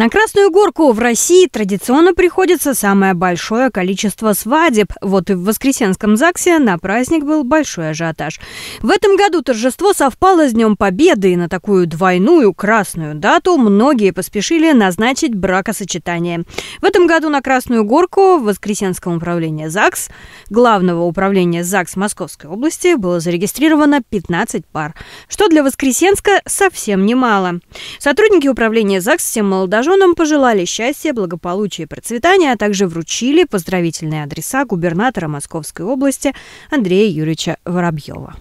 На Красную Горку в России традиционно приходится самое большое количество свадеб. Вот и в Воскресенском ЗАГСе на праздник был большой ажиотаж. В этом году торжество совпало с Днем Победы, и на такую двойную красную дату многие поспешили назначить бракосочетание. В этом году на Красную Горку в Воскресенском управлении ЗАГС, главного управления ЗАГС Московской области, было зарегистрировано 15 пар, что для Воскресенска совсем немало. Сотрудники управления ЗАГС всем молодоженам Женам пожелали счастья, благополучия и процветания, а также вручили поздравительные адреса губернатора Московской области Андрея Юрьевича Воробьева.